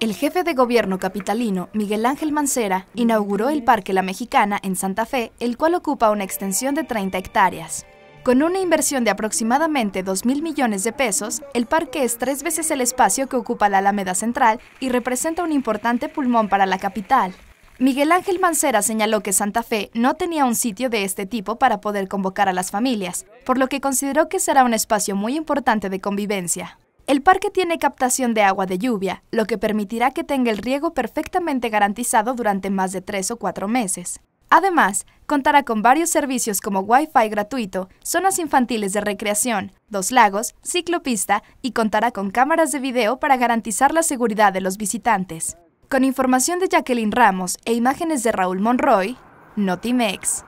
El jefe de gobierno capitalino, Miguel Ángel Mancera, inauguró el Parque La Mexicana en Santa Fe, el cual ocupa una extensión de 30 hectáreas. Con una inversión de aproximadamente 2 mil millones de pesos, el parque es tres veces el espacio que ocupa la Alameda Central y representa un importante pulmón para la capital. Miguel Ángel Mancera señaló que Santa Fe no tenía un sitio de este tipo para poder convocar a las familias, por lo que consideró que será un espacio muy importante de convivencia. El parque tiene captación de agua de lluvia, lo que permitirá que tenga el riego perfectamente garantizado durante más de tres o cuatro meses. Además, contará con varios servicios como Wi-Fi gratuito, zonas infantiles de recreación, dos lagos, ciclopista y contará con cámaras de video para garantizar la seguridad de los visitantes. Con información de Jacqueline Ramos e imágenes de Raúl Monroy, Notimex.